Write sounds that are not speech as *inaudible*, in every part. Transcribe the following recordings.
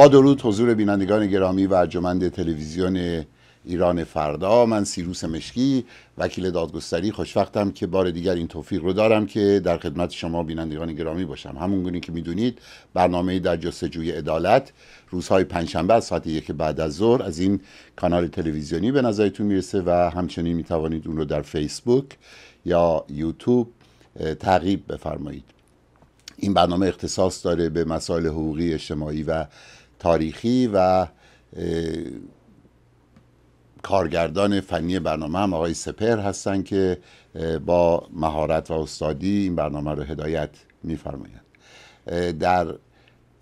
با درود حضور بینندگان گرامی و ارجمند تلویزیون ایران فردا من سیروس مشکی وکیل دادگستری خوشوقتم که بار دیگر این توفیق رو دارم که در خدمت شما بینندگان گرامی باشم همون گونه که میدونید برنامه در جستجوی عدالت روزهای پنجشنبه از ساعت یک بعد از ظهر از این کانال تلویزیونی به نظرتون میرسه و همچنین میتوانید اون رو در فیسبوک یا یوتیوب تعقیب بفرمایید این برنامه اختصاص داره به مسائل حقوقی اجتماعی و تاریخی و کارگردان فنی برنامه هم آقای سپر هستند که با مهارت و استادی این برنامه رو هدایت میفرمایند در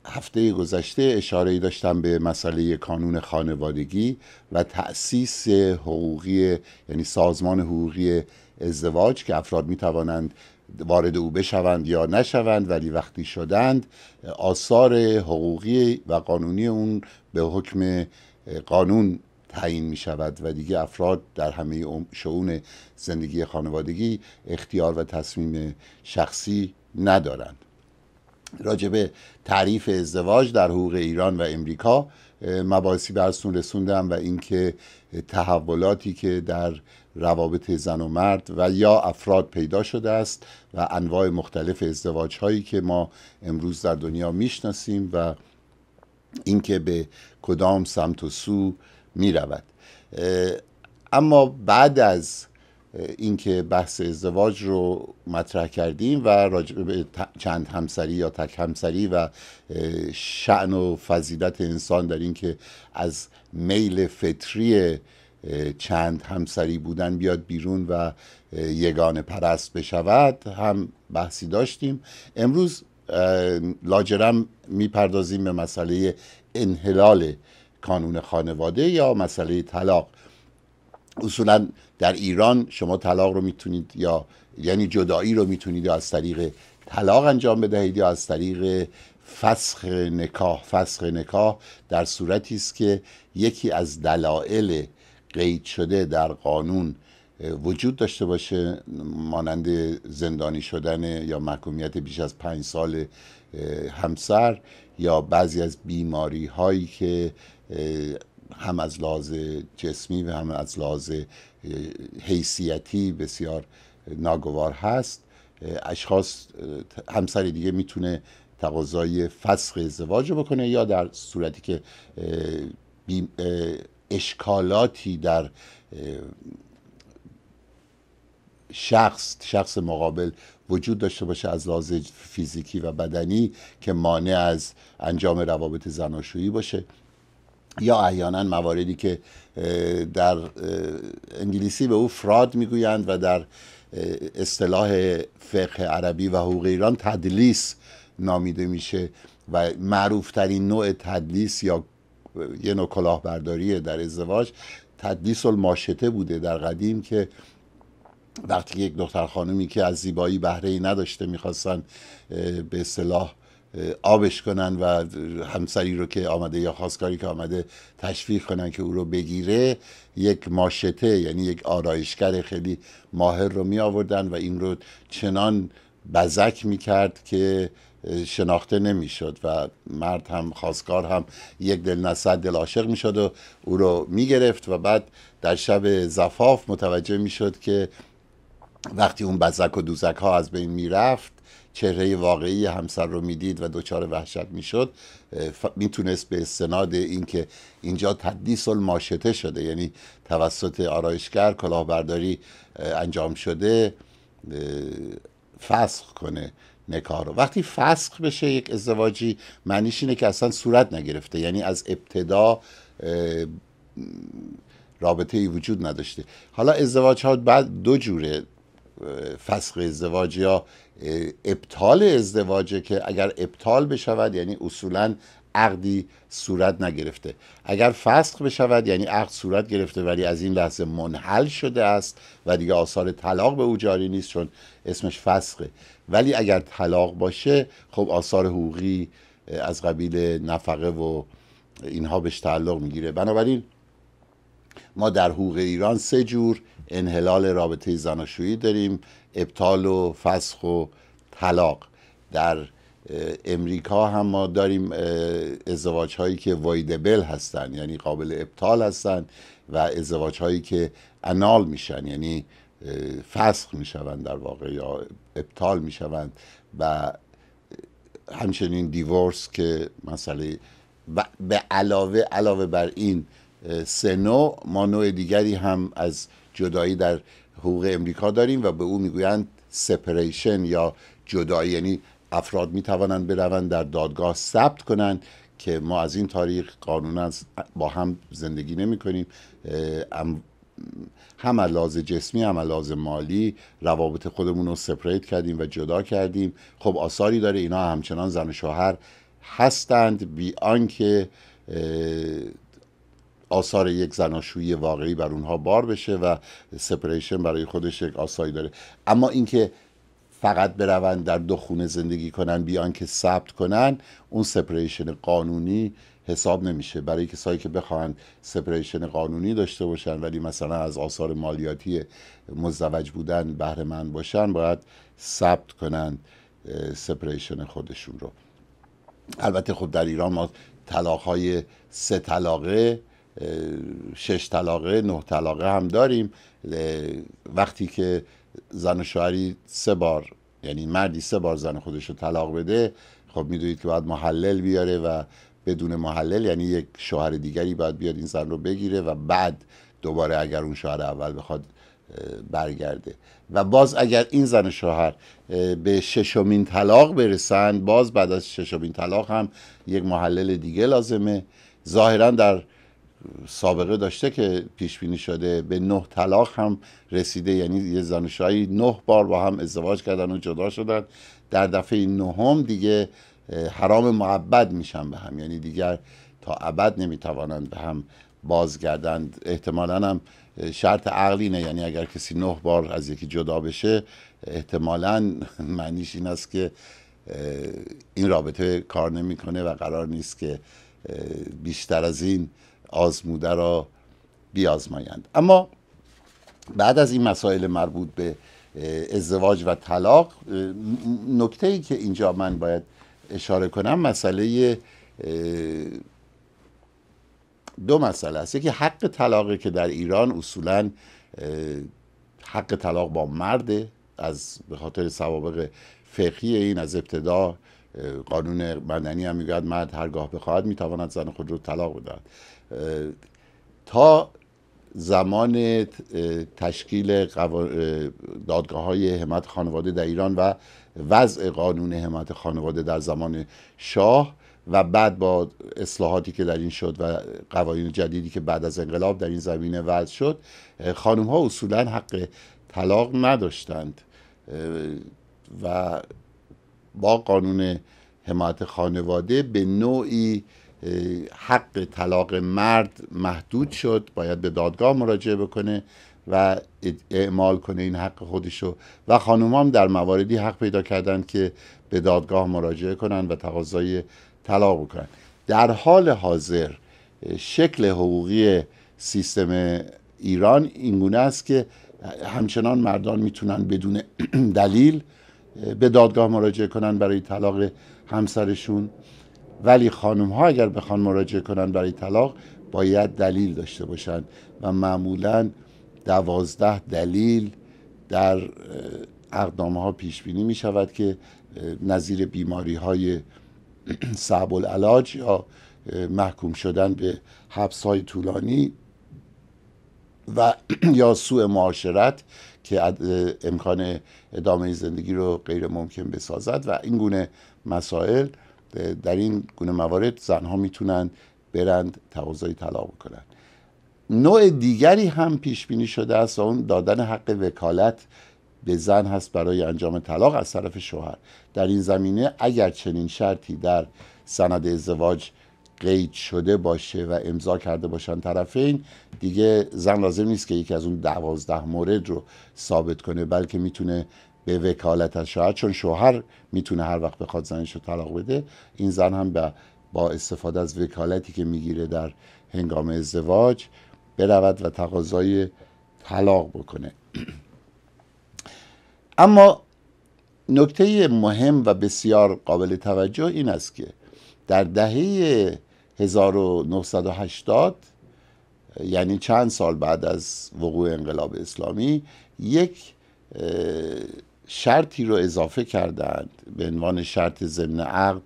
هفته گذشته اشاره داشتم به مسئله کانون خانوادگی و تأسیس حقوقی یعنی سازمان حقوقی ازدواج که افراد می توانند وارد او بشوند یا نشوند ولی وقتی شدند آثار حقوقی و قانونی اون به حکم قانون تعیین می شود و دیگه افراد در همه شعون زندگی خانوادگی اختیار و تصمیم شخصی ندارند راجب تعریف ازدواج در حقوق ایران و امریکا مباحثی برسون رسوندم و اینکه تحولاتی که در روابط زن و مرد و یا افراد پیدا شده است و انواع مختلف ازدواج هایی که ما امروز در دنیا میشناسیم و اینکه به کدام سمت و سو میرود اما بعد از اینکه بحث ازدواج رو مطرح کردیم و راجع به چند همسری یا تک همسری و شعن و فضیلت انسان در اینکه از میل فطری چند همسری بودن بیاد بیرون و یگان پرست بشود هم بحثی داشتیم امروز لاجرم میپردازیم به مسئله انحلال کانون خانواده یا مسئله طلاق اصولا در ایران شما طلاق رو میتونید یا یعنی جدایی رو میتونید یا از طریق طلاق انجام بدهید یا از طریق فسخ نکاح فسخ نکاح در صورتی است که یکی از دلایل قید شده در قانون وجود داشته باشه مانند زندانی شدن یا محکومیت بیش از پنج سال همسر یا بعضی از بیماری هایی که هم از لحاظ جسمی و هم از لحاظ حیثیتی بسیار ناگوار هست اشخاص همسر دیگه میتونه تقاضای فسخ ازدواج بکنه یا در صورتی که اشکالاتی در شخص شخص مقابل وجود داشته باشه از لحاظ فیزیکی و بدنی که مانع از انجام روابط زناشویی باشه یا احیانا مواردی که در انگلیسی به او فراد میگویند و در اصطلاح فقه عربی و حقوق ایران تدلیس نامیده میشه و معروف ترین نوع تدلیس یا یه نوع کلاهبرداریه در ازدواج تدلیس الماشته بوده در قدیم که وقتی یک دختر خانمی که از زیبایی بهره ای نداشته میخواستن به صلاح آبش کنن و همسری رو که آمده یا خواستگاری که آمده تشویق کنن که او رو بگیره یک ماشته یعنی یک آرایشگر خیلی ماهر رو می آوردن و این رو چنان بزک میکرد که شناخته نمیشد و مرد هم خواستگار هم یک دل نصد دل عاشق میشد و او رو میگرفت و بعد در شب زفاف متوجه میشد که وقتی اون بزک و دوزک ها از بین میرفت چهره واقعی همسر رو میدید و دچار وحشت میشد میتونست به استناد اینکه اینجا تدلیس الماشته شده یعنی توسط آرایشگر کلاهبرداری انجام شده فسخ کنه نکار رو وقتی فسخ بشه یک ازدواجی معنیش اینه که اصلا صورت نگرفته یعنی از ابتدا رابطه ای وجود نداشته حالا ازدواج ها بعد دو جوره فسخ ازدواج یا ابطال ازدواجه که اگر ابطال بشود یعنی اصولا عقدی صورت نگرفته اگر فسخ بشود یعنی عقد صورت گرفته ولی از این لحظه منحل شده است و دیگه آثار طلاق به او جاری نیست چون اسمش فسخه ولی اگر طلاق باشه خب آثار حقوقی از قبیل نفقه و اینها بهش تعلق میگیره بنابراین ما در حقوق ایران سه جور انحلال رابطه زناشویی داریم ابطال و فسخ و طلاق در امریکا هم ما داریم ازدواج هایی که وایدبل هستن یعنی قابل ابطال هستن و ازدواج هایی که انال میشن یعنی فسخ میشوند در واقع یا ابطال میشوند و همچنین دیورس که مسئله به علاوه علاوه بر این سه نوع ما نوع دیگری هم از جدایی در حقوق امریکا داریم و به او میگویند سپریشن یا جدایی یعنی افراد می توانند بروند در دادگاه ثبت کنند که ما از این تاریخ قانونا با هم زندگی نمی کنیم هم لحاظ جسمی هم لحاظ مالی روابط خودمون رو سپریت کردیم و جدا کردیم خب آثاری داره اینا همچنان زن و شوهر هستند بی آنکه آثار یک زناشویی واقعی بر اونها بار بشه و سپریشن برای خودش یک آثاری داره اما اینکه فقط بروند در دو خونه زندگی کنن بیان که ثبت کنن اون سپریشن قانونی حساب نمیشه برای کسایی که بخواهند سپریشن قانونی داشته باشن ولی مثلا از آثار مالیاتی مزدوج بودن بهره من باشن باید ثبت کنند سپریشن خودشون رو البته خب در ایران ما طلاق های سه طلاقه شش طلاقه نه طلاقه هم داریم وقتی که زن و شوهری سه بار یعنی مردی سه بار زن خودش رو طلاق بده خب میدونید که باید محلل بیاره و بدون محلل یعنی یک شوهر دیگری باید بیاد این زن رو بگیره و بعد دوباره اگر اون شوهر اول بخواد برگرده و باز اگر این زن شوهر به ششمین طلاق برسن باز بعد از ششمین طلاق هم یک محلل دیگه لازمه ظاهرا در سابقه داشته که پیش بینی شده به نه طلاق هم رسیده یعنی یه زن نه بار با هم ازدواج کردن و جدا شدن در دفعه نهم دیگه حرام معبد میشن به هم یعنی دیگر تا ابد نمیتوانند به هم بازگردند احتمالا هم شرط عقلی نه یعنی اگر کسی نه بار از یکی جدا بشه احتمالا معنیش این است که این رابطه کار نمیکنه و قرار نیست که بیشتر از این آزموده را بیازمایند اما بعد از این مسائل مربوط به ازدواج و طلاق نکته ای که اینجا من باید اشاره کنم مسئله دو مسئله است یکی حق طلاقه که در ایران اصولا حق طلاق با مرده از به خاطر سوابق فقهی این از ابتدا قانون مدنی هم میگوید مرد هرگاه بخواهد میتواند زن خود رو طلاق بدهد تا زمان تشکیل دادگاه های حمایت خانواده در ایران و وضع قانون حمایت خانواده در زمان شاه و بعد با اصلاحاتی که در این شد و قوانین جدیدی که بعد از انقلاب در این زمینه وضع شد خانم ها اصولا حق طلاق نداشتند و با قانون حمایت خانواده به نوعی حق طلاق مرد محدود شد باید به دادگاه مراجعه بکنه و اعمال کنه این حق خودشو و هم در مواردی حق پیدا کردن که به دادگاه مراجعه کنن و تقاضای طلاق بکنن در حال حاضر شکل حقوقی سیستم ایران اینگونه است که همچنان مردان میتونن بدون *clears throat* دلیل به دادگاه مراجعه کنن برای طلاق همسرشون ولی خانم ها اگر بخوان مراجعه کنن برای طلاق باید دلیل داشته باشن و معمولا دوازده دلیل در اقدامه ها پیش بینی می شود که نظیر بیماری های *clears throat* صعب العلاج یا محکوم شدن به حبس های طولانی و *clears throat* یا سوء معاشرت که امکان ادامه زندگی رو غیر ممکن بسازد و این گونه مسائل در این گونه موارد زنها میتونن برند تقاضای طلاق کنند نوع دیگری هم پیش بینی شده است و اون دادن حق وکالت به زن هست برای انجام طلاق از طرف شوهر در این زمینه اگر چنین شرطی در سند ازدواج قید شده باشه و امضا کرده باشن طرفین دیگه زن لازم نیست که یکی از اون دوازده مورد رو ثابت کنه بلکه میتونه به وکالت از شوهر چون شوهر میتونه هر وقت بخواد زنش رو طلاق بده این زن هم با استفاده از وکالتی که میگیره در هنگام ازدواج برود و تقاضای طلاق بکنه *clears throat* اما نکته مهم و بسیار قابل توجه این است که در دهه 1980 یعنی چند سال بعد از وقوع انقلاب اسلامی یک شرطی رو اضافه کردند به عنوان شرط ضمن عقد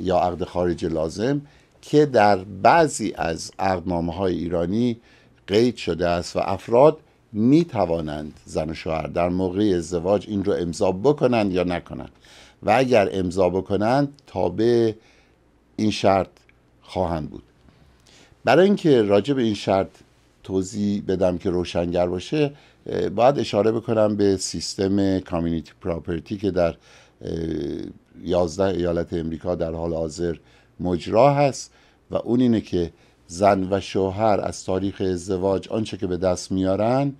یا عقد خارج لازم که در بعضی از عقدنامه های ایرانی قید شده است و افراد می توانند زن و شوهر در موقع ازدواج این رو امضا بکنند یا نکنند و اگر امضا بکنند تابع این شرط خواهند بود برای اینکه راجع به این شرط توضیح بدم که روشنگر باشه باید اشاره بکنم به سیستم کامیونیتی پراپرتی که در 11 ایالت امریکا در حال حاضر مجرا هست و اون اینه که زن و شوهر از تاریخ ازدواج آنچه که به دست میارن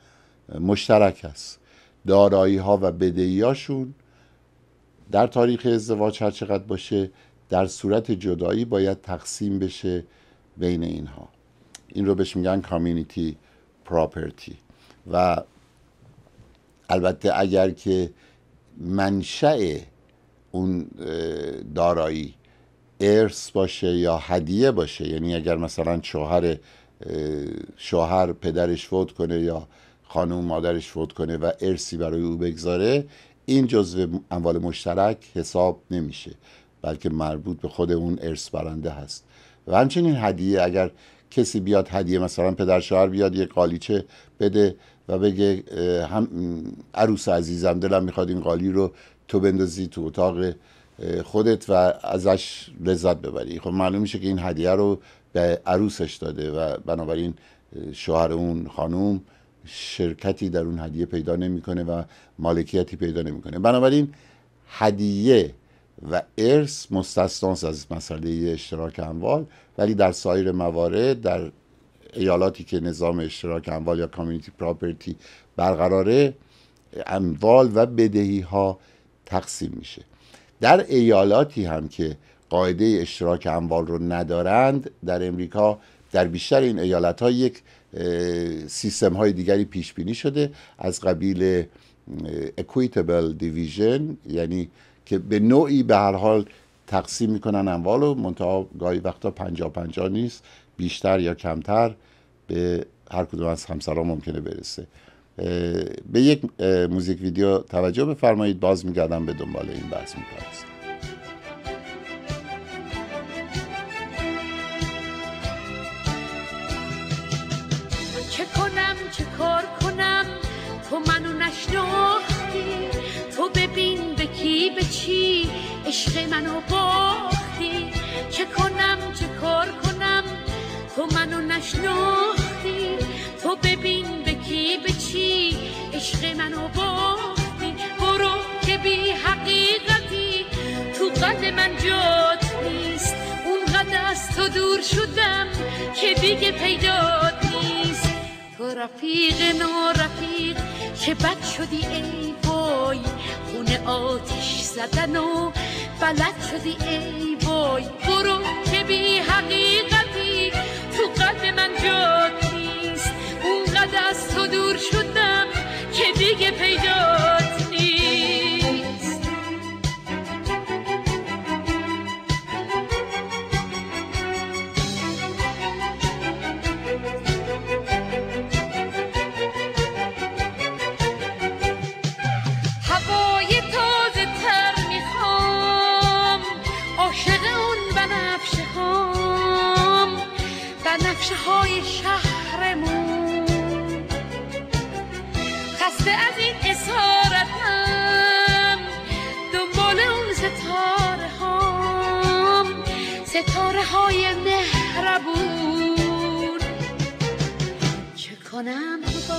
مشترک است دارایی ها و هاشون در تاریخ ازدواج هر چقدر باشه در صورت جدایی باید تقسیم بشه بین اینها این رو بهش میگن کامیونیتی پراپرتی و البته اگر که منشأ اون دارایی ارث باشه یا هدیه باشه یعنی اگر مثلا شوهر شوهر پدرش فوت کنه یا خانم مادرش فوت کنه و ارسی برای او بگذاره این جزء اموال مشترک حساب نمیشه بلکه مربوط به خود اون ارث برنده هست و همچنین هدیه اگر کسی بیاد هدیه مثلا پدر شوهر بیاد یه قالیچه بده و بگه هم عروس عزیزم دلم میخواد این قالی رو تو بندازی تو اتاق خودت و ازش لذت ببری خب معلوم میشه که این هدیه رو به عروسش داده و بنابراین شوهر اون خانوم شرکتی در اون هدیه پیدا نمیکنه و مالکیتی پیدا نمیکنه بنابراین هدیه و ارث مستثناست از مسئله اشتراک اموال ولی در سایر موارد در ایالاتی که نظام اشتراک اموال یا کامیونیتی پراپرتی برقراره اموال و بدهی ها تقسیم میشه در ایالاتی هم که قاعده اشتراک اموال رو ندارند در امریکا در بیشتر این ایالت ها یک سیستم های دیگری پیش بینی شده از قبیل اکویتبل دیویژن یعنی که به نوعی به هر حال تقسیم میکنن اموال و منتها گاهی وقتا پنجا پنجا نیست بیشتر یا کمتر به هر کدوم از همسرها ممکنه برسه به یک موزیک ویدیو توجه بفرمایید باز میگردم به دنبال این بحث میپرسم کنم کنم تو منو تو ببین به به چی عشق منو باختی چه کنم چه کار کنم تو منو نشناختی تو ببین کی به چی عشق منو باختی برو که بی حقیقتی تو قد من جات نیست اونقدر از تو دور شدم که دیگه پیدات نیست تو رفیق نارفیق که بد شدی ای بای خونه آتیش زدن و بلد شدی ای بای برو که بی حقیقتی تو قد من جات دور شدم که دیگه پیدات نیست هوای تازه تر میخوام عاشق اون بنفشه و نفشه های شب ستاره های مهربون چه کنم با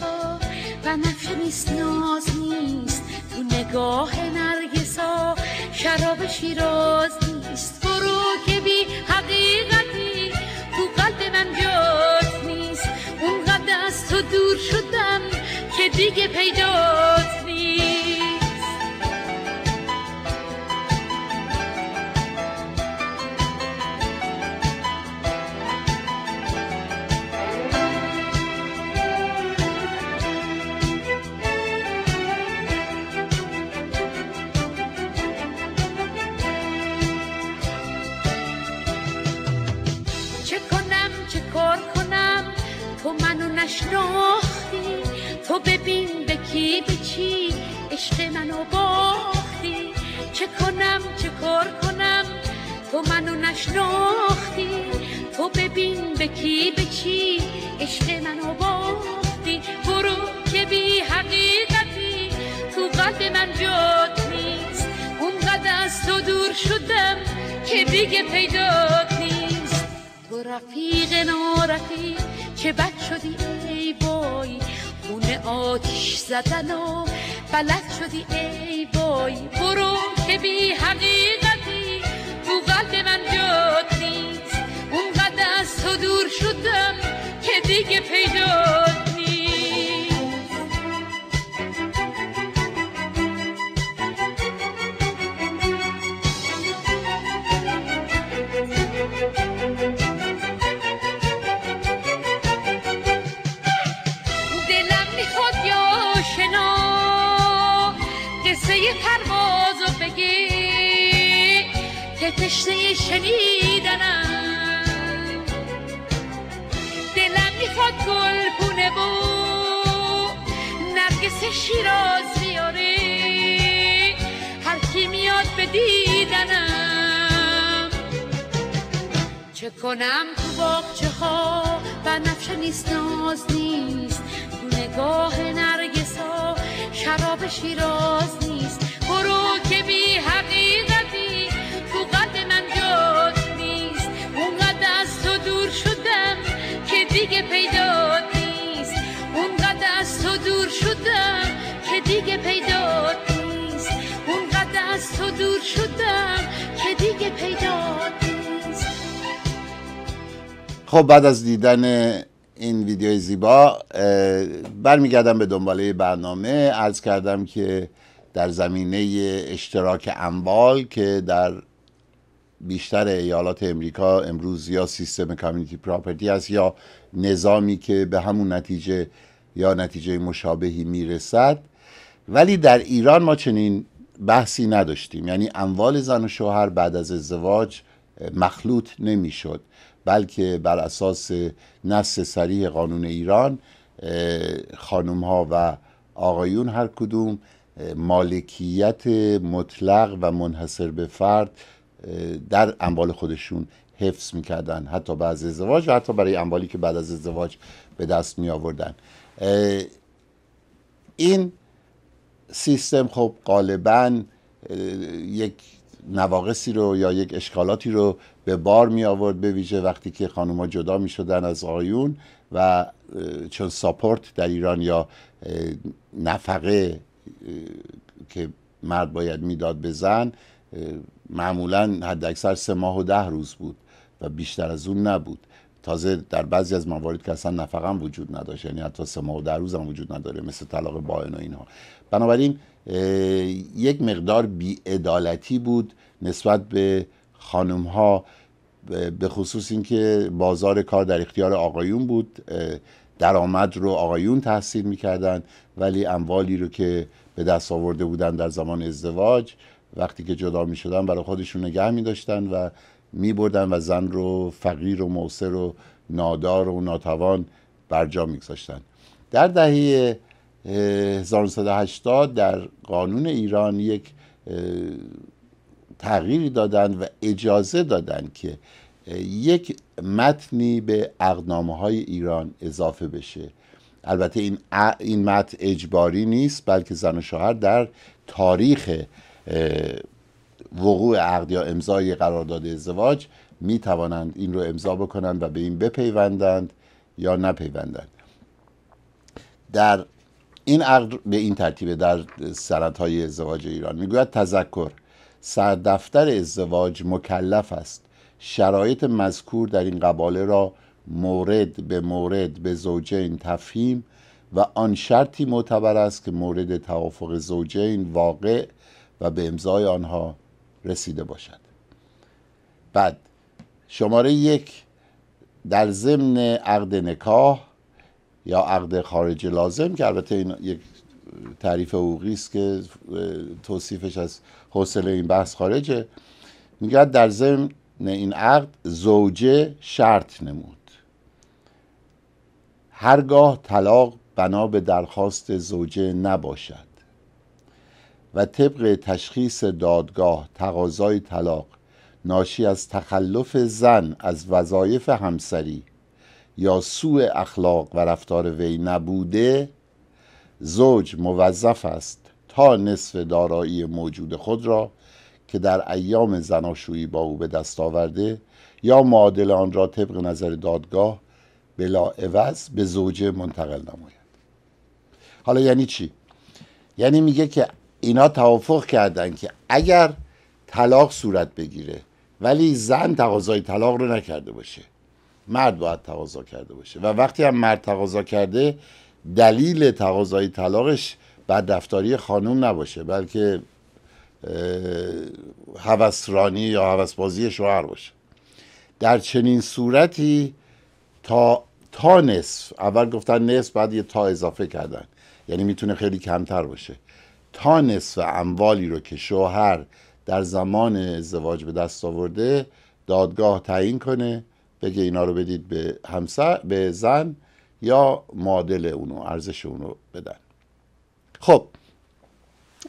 ها و نفش نیست ناز نیست تو نگاه نرگسا شراب شیراز نیست برو که بی حقیقتی تو قلب من جات نیست اونقدر از تو دور شدم که دیگه پیدات نشناختی تو ببین به کی به چی عشق منو باختی چه کنم چه کار کنم تو منو نشناختی تو ببین به کی به چی عشق منو باختی برو که بی حقیقتی تو قلب من جات نیست اونقدر از تو دور شدم که دیگه پیدات نیست تو رفیق نارفیق چه بد شدی ای بای خونه آتیش زدن و بلد شدی ای بای برو که بی حقیقتی تو قلب من جاد نیست اونقدر از تو دور شده خب بعد از دیدن این ویدیو زیبا برمیگردم به دنباله برنامه عرض کردم که در زمینه اشتراک اموال که در بیشتر ایالات امریکا امروز یا سیستم کامیونیتی پراپرتی است یا نظامی که به همون نتیجه یا نتیجه مشابهی میرسد ولی در ایران ما چنین بحثی نداشتیم یعنی اموال زن و شوهر بعد از ازدواج مخلوط نمیشد بلکه بر اساس نص سریع قانون ایران خانم ها و آقایون هر کدوم مالکیت مطلق و منحصر به فرد در اموال خودشون حفظ میکردن حتی بعد از ازدواج و حتی برای اموالی که بعد از ازدواج به دست می آوردن این سیستم خب غالبا یک نواقصی رو یا یک اشکالاتی رو به بار می آورد به ویژه وقتی که خانوما جدا می شدن از آیون و چون ساپورت در ایران یا نفقه که مرد باید میداد به زن معمولا حد اکثر سه ماه و ده روز بود و بیشتر از اون نبود تازه در بعضی از موارد که اصلا نفقه هم وجود نداشت یعنی حتی سه ماه و ده روز هم وجود نداره مثل طلاق باین و اینها بنابراین یک مقدار بیعدالتی بود نسبت به خانم ها به خصوص اینکه بازار کار در اختیار آقایون بود درآمد رو آقایون تحصیل میکردن ولی اموالی رو که به دست آورده بودن در زمان ازدواج وقتی که جدا میشدن برای خودشون نگه میداشتن و میبردن و زن رو فقیر و موسر و نادار و ناتوان برجا میگذاشتن در دهه 1980 در قانون ایران یک تغییر دادن و اجازه دادن که یک متنی به اقنامه های ایران اضافه بشه البته این, این متن اجباری نیست بلکه زن و شوهر در تاریخ وقوع عقد یا امضای قرارداد ازدواج می توانند این رو امضا بکنند و به این بپیوندند یا نپیوندند در این عقد به این ترتیبه در های ازدواج ایران میگوید تذکر سردفتر ازدواج مکلف است شرایط مذکور در این قباله را مورد به مورد به زوجین تفهیم و آن شرطی معتبر است که مورد توافق زوجین واقع و به امضای آنها رسیده باشد بعد شماره یک در ضمن عقد نکاح یا عقد خارج لازم که البته این یک تعریف حقوقی است که توصیفش از حوصله این بحث خارجه میگه در ضمن این عقد زوجه شرط نمود هرگاه طلاق بنا به درخواست زوجه نباشد و طبق تشخیص دادگاه تقاضای طلاق ناشی از تخلف زن از وظایف همسری یا سوء اخلاق و رفتار وی نبوده زوج موظف است تا نصف دارایی موجود خود را که در ایام زناشویی با او به دست آورده یا معادل آن را طبق نظر دادگاه بلا عوض به زوجه منتقل نماید حالا یعنی چی؟ یعنی میگه که اینا توافق کردن که اگر طلاق صورت بگیره ولی زن تقاضای طلاق رو نکرده باشه مرد باید تقاضا کرده باشه و وقتی هم مرد تقاضا کرده دلیل تقاضای طلاقش دفتاری خانوم نباشه بلکه هوسرانی یا هوسبازی شوهر باشه در چنین صورتی تا تا نصف اول گفتن نصف بعد یه تا اضافه کردن یعنی میتونه خیلی کمتر باشه تا نصف اموالی رو که شوهر در زمان ازدواج به دست آورده دادگاه تعیین کنه بگه اینا رو بدید به همسر به زن یا معادل اونو ارزش اونو بدن خب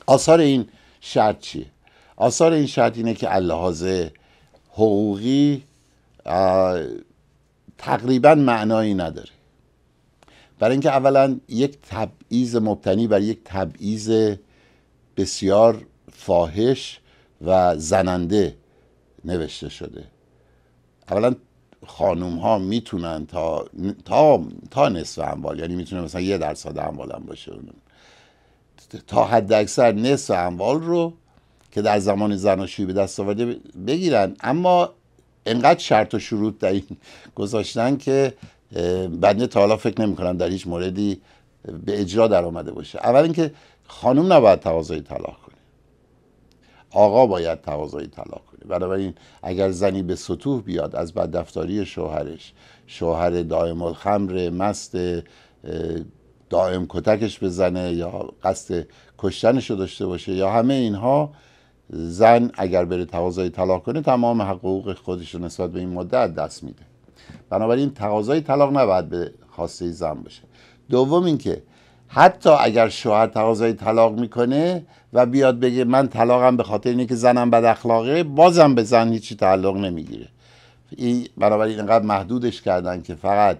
آثار این شرط چیه آثار این شرط اینه که اللحاظ حقوقی تقریبا معنایی نداره برای اینکه اولا یک تبعیض مبتنی بر یک تبعیض بسیار فاحش و زننده نوشته شده اولا خانوم ها میتونن تا تا تا نصف اموال یعنی میتونه مثلا یه درصد هم باشه تا حد اکثر نصف اموال رو که در زمان زناشویی به دست آورده بگیرن اما انقدر شرط و شروط در این گذاشتن که بنده تا حالا فکر نمی کنم در هیچ موردی به اجرا در آمده باشه اول اینکه خانم نباید تقاضای طلاق آقا باید تقاضای طلاق کنه بنابراین اگر زنی به سطوح بیاد از بددفتاری شوهرش شوهر دائم الخمر مست دائم کتکش بزنه یا قصد کشتنش رو داشته باشه یا همه اینها زن اگر بره تقاضای طلاق کنه تمام حقوق خودش رو نسبت به این مدت دست میده بنابراین تقاضای طلاق نباید به خواسته زن باشه دوم اینکه حتی اگر شوهر تقاضای طلاق میکنه و بیاد بگه من طلاقم به خاطر اینه که زنم بد اخلاقه بازم به زن هیچی تعلق نمیگیره این بنابراین اینقدر محدودش کردن که فقط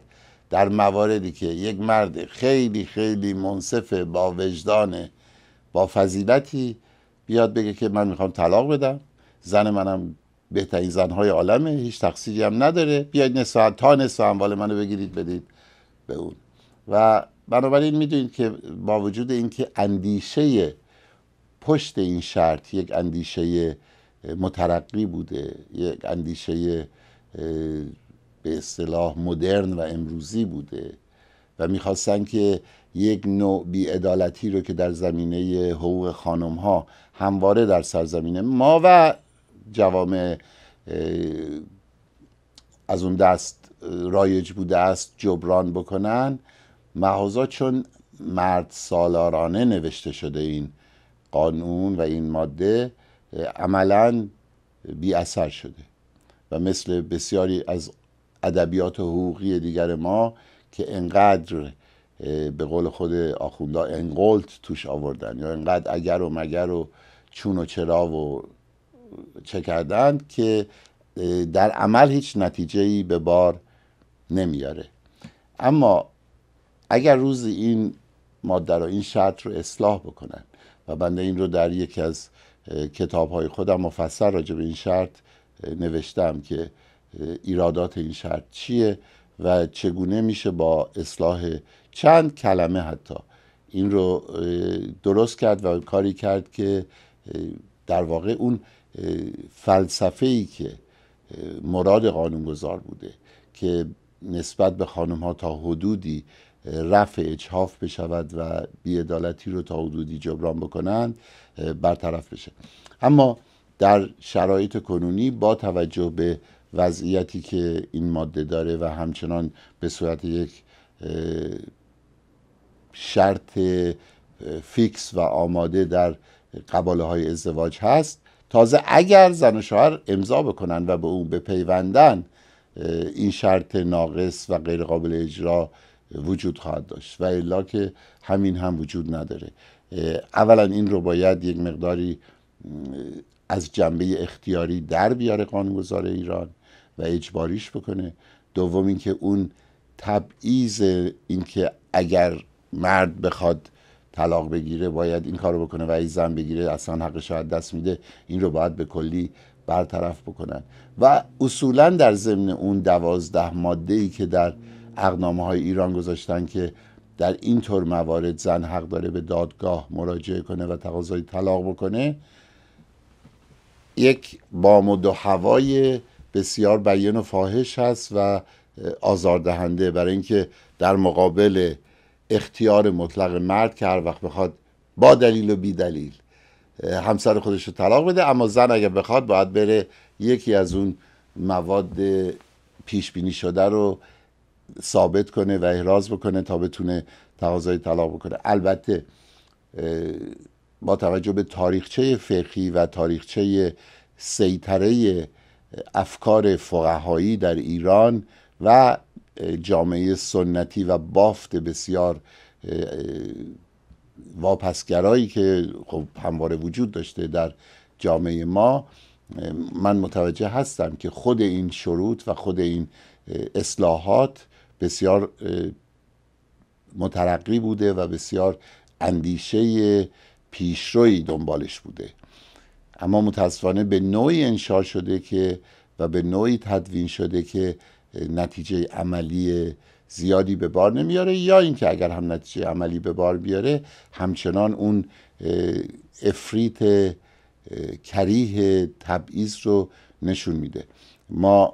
در مواردی که یک مرد خیلی خیلی منصف با وجدانه با فضیلتی بیاد بگه که من میخوام طلاق بدم زن منم بهترین زنهای عالمه هیچ تقصیری هم نداره بیاید نصف تا نصف اموال منو بگیرید بدید به اون و بنابراین میدونید که با وجود اینکه اندیشه پشت این شرط یک اندیشه مترقی بوده یک اندیشه به اصطلاح مدرن و امروزی بوده و میخواستن که یک نوع بیعدالتی رو که در زمینه حقوق خانم ها همواره در سرزمین ما و جوامع از اون دست رایج بوده است جبران بکنن مهازا چون مرد سالارانه نوشته شده این قانون و این ماده عملا بی اثر شده و مثل بسیاری از ادبیات حقوقی دیگر ما که انقدر به قول خود آخوندا انقلت توش آوردن یا انقدر اگر و مگر و چون و چرا و چه کردن که در عمل هیچ نتیجه ای به بار نمیاره اما اگر روز این ماده رو این شرط رو اصلاح بکنن و بنده این رو در یکی از کتاب های خودم مفصل راجع به این شرط نوشتم که ایرادات این شرط چیه و چگونه میشه با اصلاح چند کلمه حتی این رو درست کرد و کاری کرد که در واقع اون فلسفه ای که مراد قانونگذار بوده که نسبت به خانم ها تا حدودی رفع اجحاف بشود و بیعدالتی رو تا حدودی جبران بکنند برطرف بشه اما در شرایط کنونی با توجه به وضعیتی که این ماده داره و همچنان به صورت یک شرط فیکس و آماده در قباله های ازدواج هست تازه اگر زن و شوهر امضا بکنند و به اون بپیوندن این شرط ناقص و غیرقابل اجرا وجود خواهد داشت و الا که همین هم وجود نداره اولا این رو باید یک مقداری از جنبه اختیاری در بیاره قانونگذار ایران و اجباریش بکنه دوم اینکه اون تبعیض اینکه اگر مرد بخواد طلاق بگیره باید این کارو بکنه و این زن بگیره اصلا حقش از دست میده این رو باید به کلی برطرف بکنن و اصولا در ضمن اون دوازده ماده ای که در اقنامه های ایران گذاشتن که در این طور موارد زن حق داره به دادگاه مراجعه کنه و تقاضای طلاق بکنه یک بام و دو هوای بسیار بیان و فاحش هست و آزاردهنده برای اینکه در مقابل اختیار مطلق مرد که هر وقت بخواد با دلیل و بی دلیل همسر خودش رو طلاق بده اما زن اگر بخواد باید بره یکی از اون مواد پیش بینی شده رو ثابت کنه و احراز بکنه تا بتونه تقاضای طلاق بکنه البته با توجه به تاریخچه فقهی و تاریخچه سیطره افکار فقهایی در ایران و جامعه سنتی و بافت بسیار واپسگرایی که خب همواره وجود داشته در جامعه ما من متوجه هستم که خود این شروط و خود این اصلاحات بسیار مترقی بوده و بسیار اندیشه پیشروی دنبالش بوده اما متاسفانه به نوعی انشا شده که و به نوعی تدوین شده که نتیجه عملی زیادی به بار نمیاره یا اینکه اگر هم نتیجه عملی به بار بیاره همچنان اون افریت کریه تبعیض رو نشون میده ما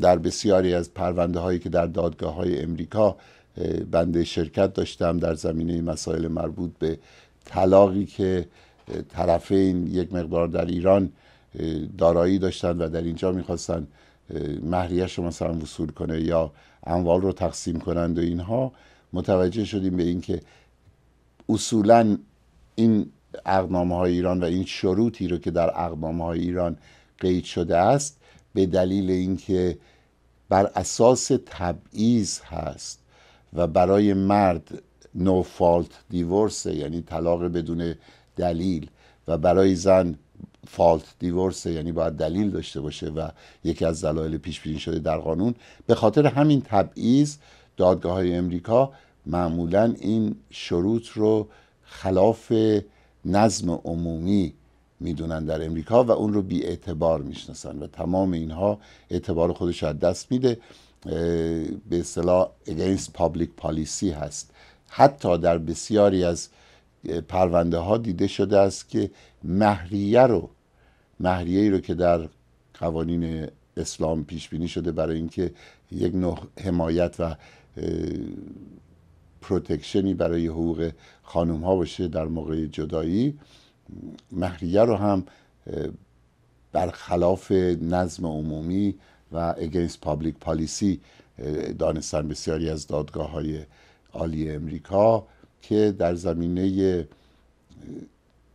در بسیاری از پرونده هایی که در دادگاه های امریکا بنده شرکت داشتم در زمینه مسائل مربوط به طلاقی که طرفین یک مقدار در ایران دارایی داشتند و در اینجا میخواستن مهریه شما مثلا وصول کنه یا اموال رو تقسیم کنند و اینها متوجه شدیم به اینکه اصولا این اقنامه های ایران و این شروطی رو که در اقنامه های ایران قید شده است به دلیل اینکه بر اساس تبعیض هست و برای مرد نو فالت دیورسه یعنی طلاق بدون دلیل و برای زن فالت دیورسه یعنی باید دلیل داشته باشه و یکی از دلایل پیش بینی شده در قانون به خاطر همین تبعیض دادگاه های امریکا معمولا این شروط رو خلاف نظم عمومی میدونن در امریکا و اون رو بی اعتبار میشناسن و تمام اینها اعتبار خودش از دست میده به اصطلاح against public policy هست حتی در بسیاری از پرونده ها دیده شده است که مهریه رو مهریه ای رو که در قوانین اسلام پیش بینی شده برای اینکه یک نوع حمایت و پروتکشنی برای حقوق خانم ها باشه در موقع جدایی مهریه رو هم برخلاف نظم عمومی و اگینست پابلیک پالیسی دانستن بسیاری از دادگاه های عالی امریکا که در زمینه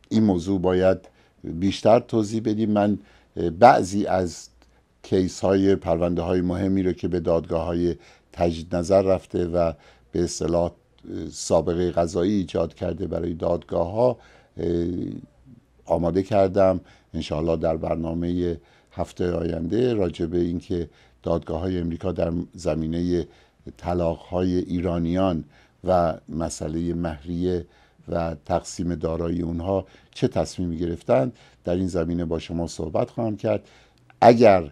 این موضوع باید بیشتر توضیح بدیم من بعضی از کیس های پرونده های مهمی رو که به دادگاه های تجدید نظر رفته و به اصطلاح سابقه قضایی ایجاد کرده برای دادگاه ها آماده کردم انشاءالله در برنامه هفته آینده راجع به اینکه دادگاه های امریکا در زمینه طلاق های ایرانیان و مسئله مهریه و تقسیم دارایی اونها چه تصمیمی گرفتند در این زمینه با شما صحبت خواهم کرد اگر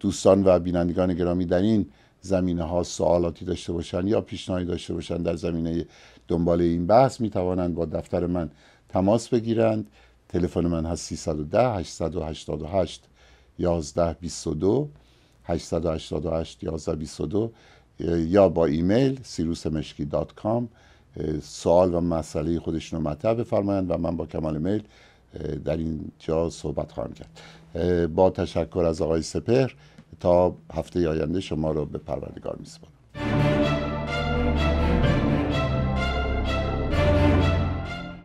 دوستان و بینندگان گرامی در این زمینه ها سوالاتی داشته باشند یا پیشنهادی داشته باشند در زمینه دنبال این بحث می توانند با دفتر من تماس بگیرند تلفن من هست 310 888 11 22 888 11 22 یا با ایمیل سیروس مشکی سوال و مسئله خودشون رو مطرح بفرمایند و من با کمال میل در این اینجا صحبت خواهم کرد با تشکر از آقای سپهر تا هفته آینده شما رو به پروردگار میسپارم